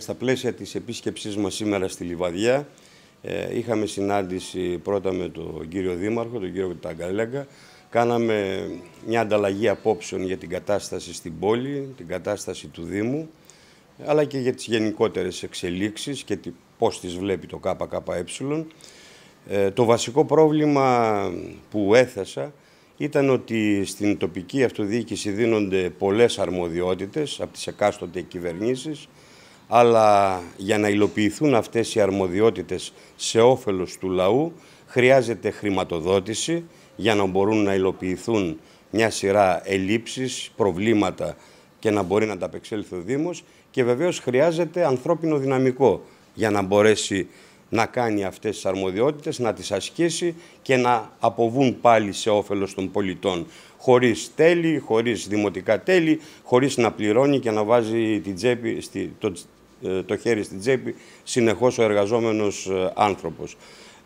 Στα πλαίσια της επίσκεψής μας σήμερα στη Λιβαδιά ε, είχαμε συνάντηση πρώτα με τον κύριο Δήμαρχο, τον κύριο Ταγκαλέγκα. Κάναμε μια ανταλλαγή απόψεων για την κατάσταση στην πόλη, την κατάσταση του Δήμου, αλλά και για τις γενικότερες εξελίξεις και πώς τις βλέπει το ΚΚΕ. Ε, το βασικό πρόβλημα που έθεσα ήταν ότι στην τοπική αυτοδιοίκηση δίνονται πολλές αρμοδιότητες από τις εκάστοτε κυβερνήσεις αλλά για να υλοποιηθούν αυτές οι αρμοδιότητες σε όφελος του λαού χρειάζεται χρηματοδότηση για να μπορούν να υλοποιηθούν μια σειρά ελλείψεις, προβλήματα και να μπορεί να τα απεξέλθει ο Δήμος και βεβαίως χρειάζεται ανθρώπινο δυναμικό για να μπορέσει να κάνει αυτές τις αρμοδιότητες, να τις ασκήσει και να αποβούν πάλι σε όφελος των πολιτών. Χωρίς τέλη, χωρίς δημοτικά τέλη, χωρίς να πληρώνει και να βάζει την τσέπη, ε, το χέρι στην τσέπη συνεχώς ο εργαζόμενος ε, άνθρωπος.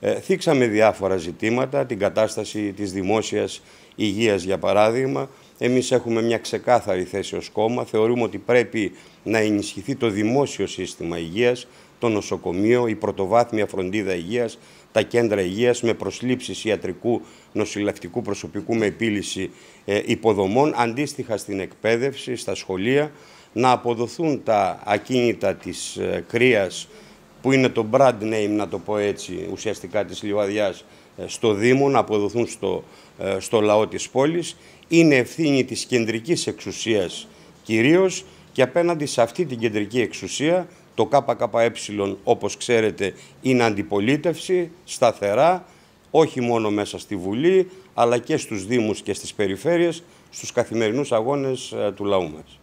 Ε, θίξαμε διάφορα ζητήματα, την κατάσταση της δημόσιας υγείας για παράδειγμα. Εμείς έχουμε μια ξεκάθαρη θέση ως κόμμα. Θεωρούμε ότι πρέπει να ενισχυθεί το δημόσιο σύστημα υγείας, το νοσοκομείο, η πρωτοβάθμια φροντίδα υγείας, τα κέντρα υγείας με προσλήψεις ιατρικού νοσηλευτικού προσωπικού με επίλυση υποδομών, αντίστοιχα στην εκπαίδευση, στα σχολεία να αποδοθούν τα ακίνητα της ε, Κρίας που είναι το brand name, να το πω έτσι, ουσιαστικά της Λιβαδιάς ε, στο Δήμο, να αποδοθούν στο, ε, στο λαό της πόλης. Είναι ευθύνη της κεντρικής εξουσίας κυρίως και απέναντι σε αυτή την κεντρική εξουσία το ΚΚΕ όπως ξέρετε είναι αντιπολίτευση σταθερά όχι μόνο μέσα στη Βουλή αλλά και στους Δήμους και στις περιφέρειες στους καθημερινούς αγώνες του λαού μας.